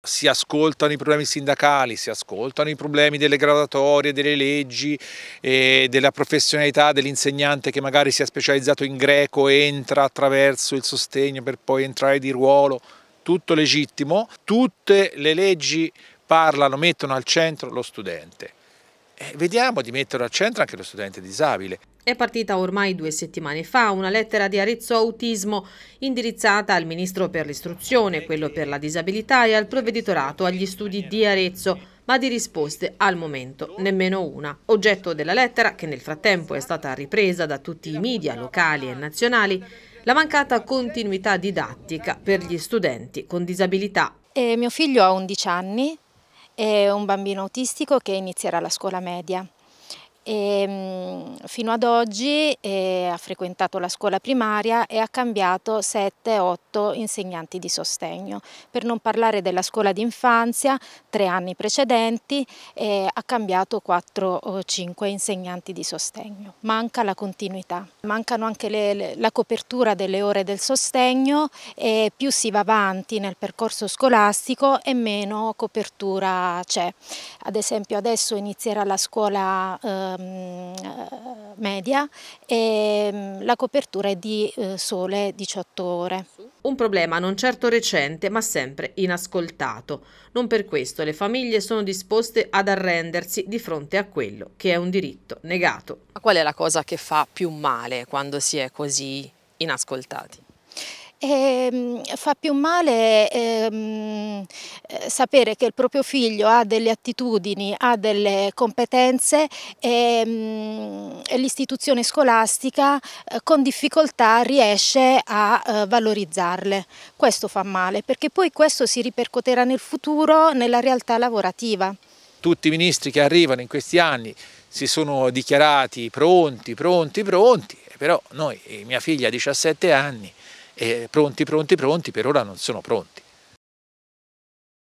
si ascoltano i problemi sindacali, si ascoltano i problemi delle gradatorie, delle leggi, eh, della professionalità dell'insegnante che magari si è specializzato in greco, e entra attraverso il sostegno per poi entrare di ruolo, tutto legittimo, tutte le leggi parlano, mettono al centro lo studente. E eh, vediamo di mettere al centro anche lo studente disabile. È partita ormai due settimane fa una lettera di Arezzo Autismo indirizzata al Ministro per l'Istruzione, quello per la disabilità e al provveditorato agli studi di Arezzo ma di risposte al momento nemmeno una. Oggetto della lettera, che nel frattempo è stata ripresa da tutti i media locali e nazionali, la mancata continuità didattica per gli studenti con disabilità. Eh, mio figlio ha 11 anni, è un bambino autistico che inizierà la scuola media. E, ehm, fino ad oggi eh, ha frequentato la scuola primaria e ha cambiato 7-8 insegnanti di sostegno. Per non parlare della scuola d'infanzia, tre anni precedenti, eh, ha cambiato 4-5 insegnanti di sostegno. Manca la continuità, mancano anche le, la copertura delle ore del sostegno e più si va avanti nel percorso scolastico e meno copertura c'è. Ad esempio adesso inizierà la scuola ehm, media e ehm, la copertura è di eh, sole 18 ore. Un problema non certo recente ma sempre inascoltato. Non per questo le famiglie sono disposte ad arrendersi di fronte a quello che è un diritto negato. Ma qual è la cosa che fa più male quando si è così inascoltati? E, ehm, fa più male ehm, eh, sapere che il proprio figlio ha delle attitudini, ha delle competenze e, mm, e l'istituzione scolastica eh, con difficoltà riesce a eh, valorizzarle. Questo fa male perché poi questo si ripercuoterà nel futuro nella realtà lavorativa. Tutti i ministri che arrivano in questi anni si sono dichiarati pronti, pronti, pronti, però noi, mia figlia ha 17 anni, eh, pronti, pronti, pronti, per ora non sono pronti.